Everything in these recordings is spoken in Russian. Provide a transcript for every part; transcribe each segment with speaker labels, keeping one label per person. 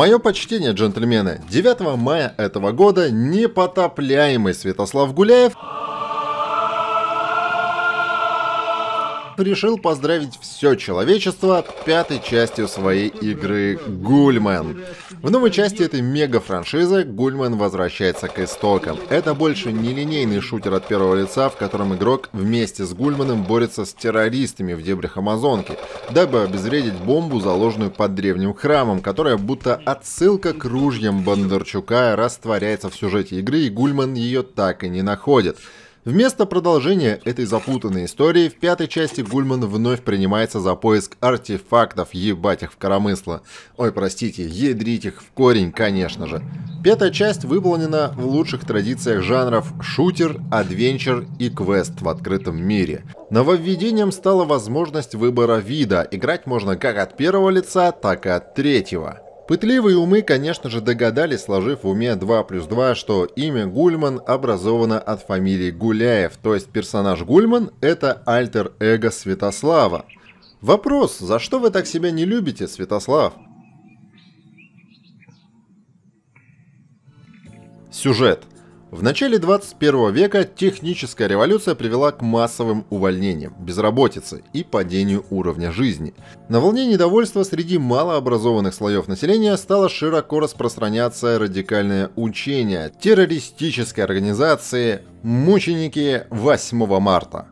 Speaker 1: Мое почтение, джентльмены. 9 мая этого года непотопляемый Святослав Гуляев решил поздравить все человечество пятой частью своей игры «Гульмен». В новой части этой мега-франшизы Гульмен возвращается к истокам. Это больше не линейный шутер от первого лица, в котором игрок вместе с Гульменом борется с террористами в дебрях Амазонки, дабы обезвредить бомбу, заложенную под древним храмом, которая будто отсылка к ружьям Бондарчука растворяется в сюжете игры, и Гульмен ее так и не находит — Вместо продолжения этой запутанной истории в пятой части Гульман вновь принимается за поиск артефактов, ебать их в коромысло. Ой, простите, ядрить их в корень, конечно же. Пятая часть выполнена в лучших традициях жанров шутер, адвенчер и квест в открытом мире. Нововведением стала возможность выбора вида. Играть можно как от первого лица, так и от третьего. Пытливые умы, конечно же, догадались, сложив в уме 2 плюс 2, что имя Гульман образовано от фамилии Гуляев, то есть персонаж Гульман – это альтер-эго Святослава. Вопрос, за что вы так себя не любите, Святослав? Сюжет – в начале 21 века техническая революция привела к массовым увольнениям, безработице и падению уровня жизни. На волне недовольства среди малообразованных слоев населения стало широко распространяться радикальное учение террористической организации «Мученики 8 марта».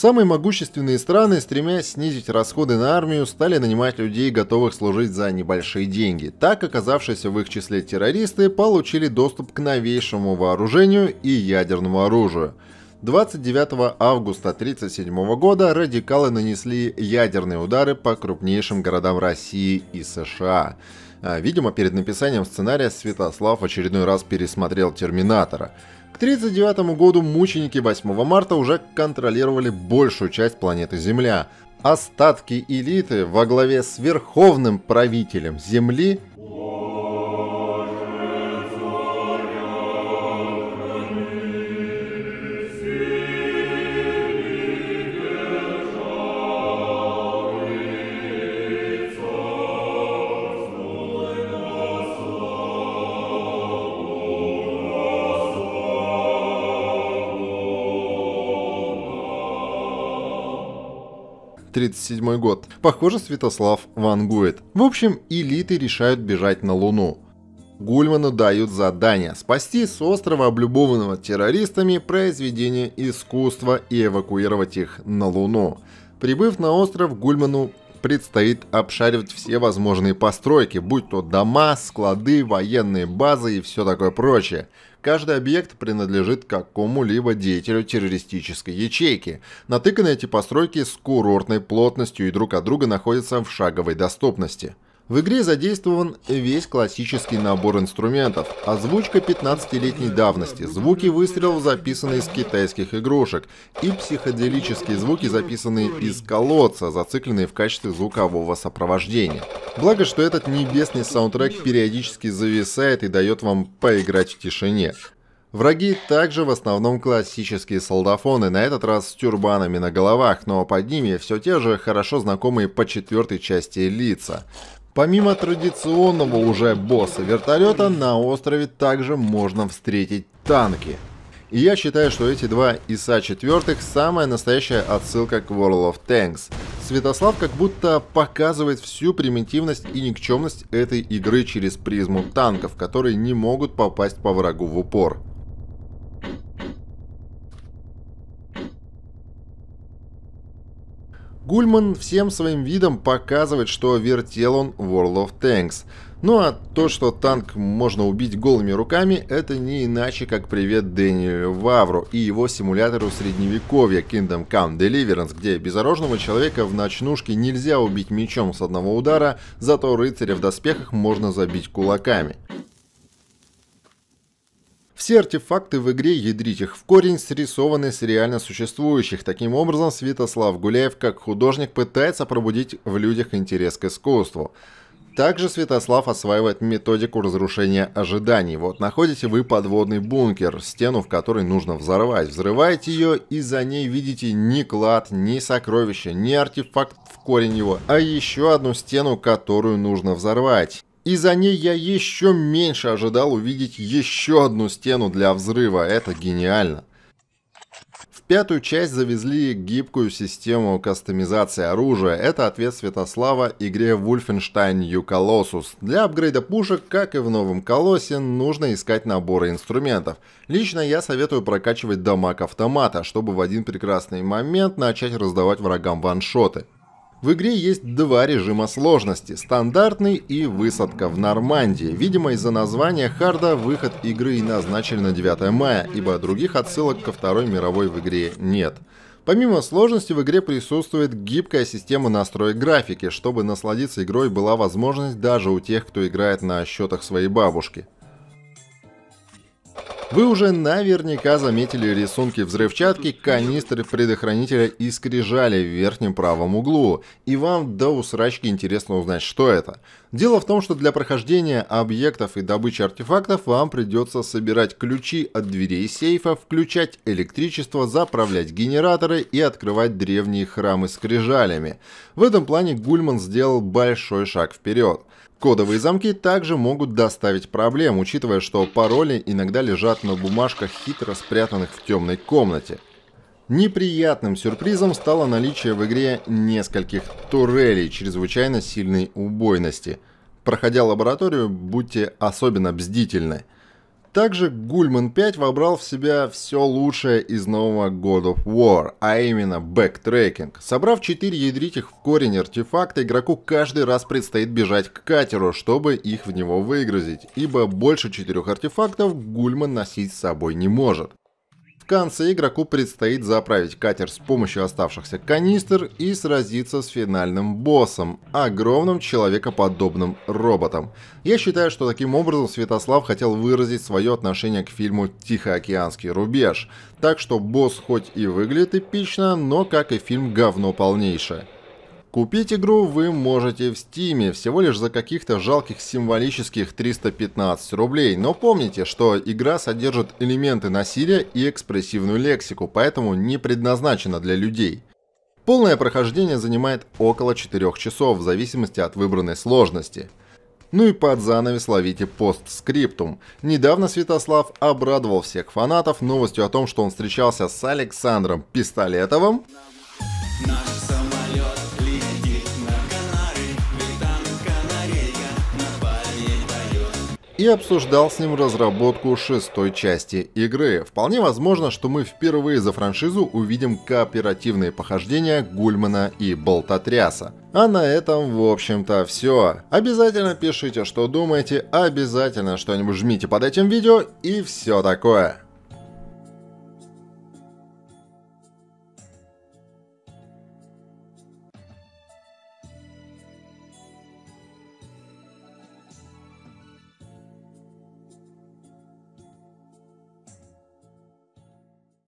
Speaker 1: Самые могущественные страны, стремясь снизить расходы на армию, стали нанимать людей, готовых служить за небольшие деньги. Так оказавшиеся в их числе террористы получили доступ к новейшему вооружению и ядерному оружию. 29 августа 1937 года радикалы нанесли ядерные удары по крупнейшим городам России и США. А, видимо, перед написанием сценария Святослав очередной раз пересмотрел «Терминатора». 1939 году мученики 8 марта уже контролировали большую часть планеты Земля. Остатки элиты во главе с верховным правителем Земли 1937 год. Похоже, Святослав вангует. В общем, элиты решают бежать на Луну. Гульману дают задание спасти с острова, облюбованного террористами, произведения искусства и эвакуировать их на Луну. Прибыв на остров, Гульману предстоит обшаривать все возможные постройки, будь то дома, склады, военные базы и все такое прочее. Каждый объект принадлежит какому-либо деятелю террористической ячейки. Натыканы эти постройки с курортной плотностью и друг от друга находятся в шаговой доступности – в игре задействован весь классический набор инструментов. Озвучка 15-летней давности, звуки выстрелов, записанные из китайских игрушек, и психоделические звуки, записанные из колодца, зацикленные в качестве звукового сопровождения. Благо, что этот небесный саундтрек периодически зависает и дает вам поиграть в тишине. Враги также в основном классические солдафоны, на этот раз с тюрбанами на головах, но под ними все те же хорошо знакомые по четвертой части лица. Помимо традиционного уже босса вертолета, на острове также можно встретить танки. И я считаю, что эти два ИСа-4 самая настоящая отсылка к World of Tanks. Святослав как будто показывает всю примитивность и никчемность этой игры через призму танков, которые не могут попасть по врагу в упор. Гульман всем своим видом показывает, что вертел он World of Tanks. Ну а то, что танк можно убить голыми руками, это не иначе, как привет Дэниелю Вавру и его симулятору средневековья Kingdom Come Deliverance, где безоружного человека в ночнушке нельзя убить мечом с одного удара, зато рыцаря в доспехах можно забить кулаками. Все артефакты в игре «Ядрить их в корень» срисованы с реально существующих. Таким образом, Святослав Гуляев как художник пытается пробудить в людях интерес к искусству. Также Святослав осваивает методику разрушения ожиданий. Вот находите вы подводный бункер, стену, в которой нужно взорвать. Взрываете ее и за ней видите ни клад, ни сокровище, ни артефакт в корень его, а еще одну стену, которую нужно взорвать. И за ней я еще меньше ожидал увидеть еще одну стену для взрыва. Это гениально. В пятую часть завезли гибкую систему кастомизации оружия. Это ответ Святослава игре Wolfenstein New Colossus. Для апгрейда пушек, как и в новом колоссе, нужно искать наборы инструментов. Лично я советую прокачивать дамаг автомата, чтобы в один прекрасный момент начать раздавать врагам ваншоты. В игре есть два режима сложности – стандартный и высадка в Нормандии. Видимо, из-за названия харда выход игры и назначили на 9 мая, ибо других отсылок ко Второй мировой в игре нет. Помимо сложности в игре присутствует гибкая система настроек графики, чтобы насладиться игрой была возможность даже у тех, кто играет на счетах своей бабушки. Вы уже наверняка заметили рисунки взрывчатки, канистры предохранителя и скрижали в верхнем правом углу, и вам до усрачки интересно узнать, что это. Дело в том, что для прохождения объектов и добычи артефактов вам придется собирать ключи от дверей сейфа, включать электричество, заправлять генераторы и открывать древние храмы скрижалями. В этом плане Гульман сделал большой шаг вперед. Кодовые замки также могут доставить проблем, учитывая, что пароли иногда лежат на бумажках, хитро спрятанных в темной комнате. Неприятным сюрпризом стало наличие в игре нескольких турелей чрезвычайно сильной убойности. Проходя лабораторию, будьте особенно бдительны – также Гульман 5 вобрал в себя все лучшее из нового God of War, а именно бэктрекинг. Собрав 4 ядритих в корень артефакта, игроку каждый раз предстоит бежать к катеру, чтобы их в него выгрузить, ибо больше 4 артефактов Гульман носить с собой не может конце игроку предстоит заправить катер с помощью оставшихся канистр и сразиться с финальным боссом, огромным человекоподобным роботом. Я считаю, что таким образом Святослав хотел выразить свое отношение к фильму «Тихоокеанский рубеж», так что босс хоть и выглядит эпично, но как и фильм говно полнейшее. Купить игру вы можете в Стиме всего лишь за каких-то жалких символических 315 рублей, но помните, что игра содержит элементы насилия и экспрессивную лексику, поэтому не предназначена для людей. Полное прохождение занимает около 4 часов в зависимости от выбранной сложности. Ну и под занавес ловите постскриптум. Недавно Святослав обрадовал всех фанатов новостью о том, что он встречался с Александром Пистолетовым. Наш и обсуждал с ним разработку шестой части игры. Вполне возможно, что мы впервые за франшизу увидим кооперативные похождения Гульмана и Болтотряса. А на этом, в общем-то, все. Обязательно пишите, что думаете, обязательно что-нибудь жмите под этим видео и все такое.